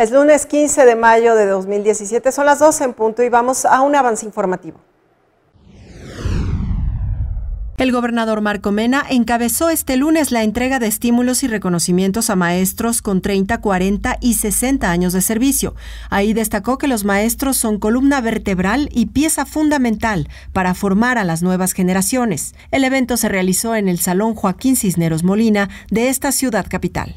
Es lunes 15 de mayo de 2017, son las 12 en punto y vamos a un avance informativo. El gobernador Marco Mena encabezó este lunes la entrega de estímulos y reconocimientos a maestros con 30, 40 y 60 años de servicio. Ahí destacó que los maestros son columna vertebral y pieza fundamental para formar a las nuevas generaciones. El evento se realizó en el Salón Joaquín Cisneros Molina de esta ciudad capital.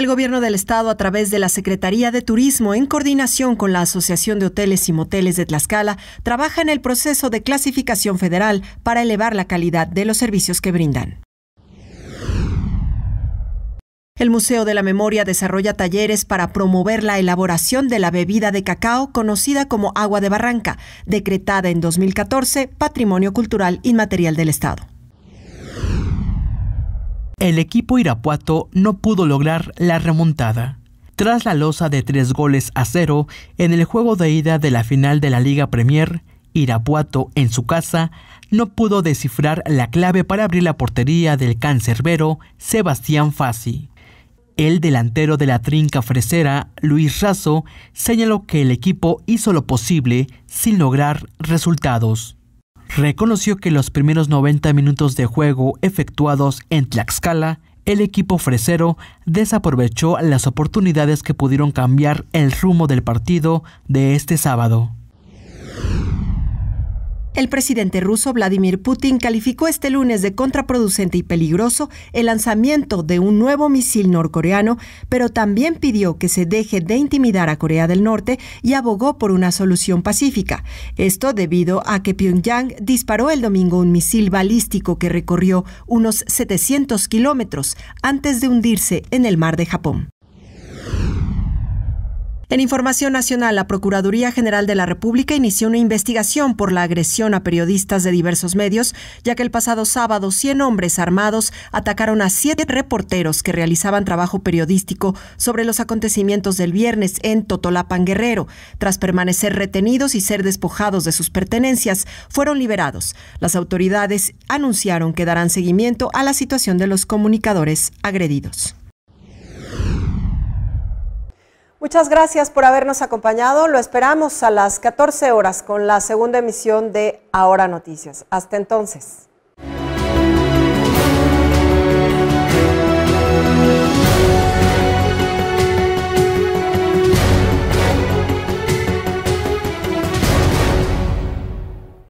El gobierno del estado, a través de la Secretaría de Turismo, en coordinación con la Asociación de Hoteles y Moteles de Tlaxcala, trabaja en el proceso de clasificación federal para elevar la calidad de los servicios que brindan. El Museo de la Memoria desarrolla talleres para promover la elaboración de la bebida de cacao conocida como agua de barranca, decretada en 2014 Patrimonio Cultural Inmaterial del Estado el equipo Irapuato no pudo lograr la remontada. Tras la losa de tres goles a cero en el juego de ida de la final de la Liga Premier, Irapuato en su casa no pudo descifrar la clave para abrir la portería del cancerbero Sebastián Fassi. El delantero de la trinca fresera, Luis Razo, señaló que el equipo hizo lo posible sin lograr resultados reconoció que los primeros 90 minutos de juego efectuados en Tlaxcala, el equipo fresero desaprovechó las oportunidades que pudieron cambiar el rumbo del partido de este sábado el presidente ruso Vladimir Putin calificó este lunes de contraproducente y peligroso el lanzamiento de un nuevo misil norcoreano, pero también pidió que se deje de intimidar a Corea del Norte y abogó por una solución pacífica. Esto debido a que Pyongyang disparó el domingo un misil balístico que recorrió unos 700 kilómetros antes de hundirse en el mar de Japón. En información nacional, la Procuraduría General de la República inició una investigación por la agresión a periodistas de diversos medios, ya que el pasado sábado 100 hombres armados atacaron a siete reporteros que realizaban trabajo periodístico sobre los acontecimientos del viernes en Totolapan Guerrero. Tras permanecer retenidos y ser despojados de sus pertenencias, fueron liberados. Las autoridades anunciaron que darán seguimiento a la situación de los comunicadores agredidos. Muchas gracias por habernos acompañado. Lo esperamos a las 14 horas con la segunda emisión de Ahora Noticias. Hasta entonces.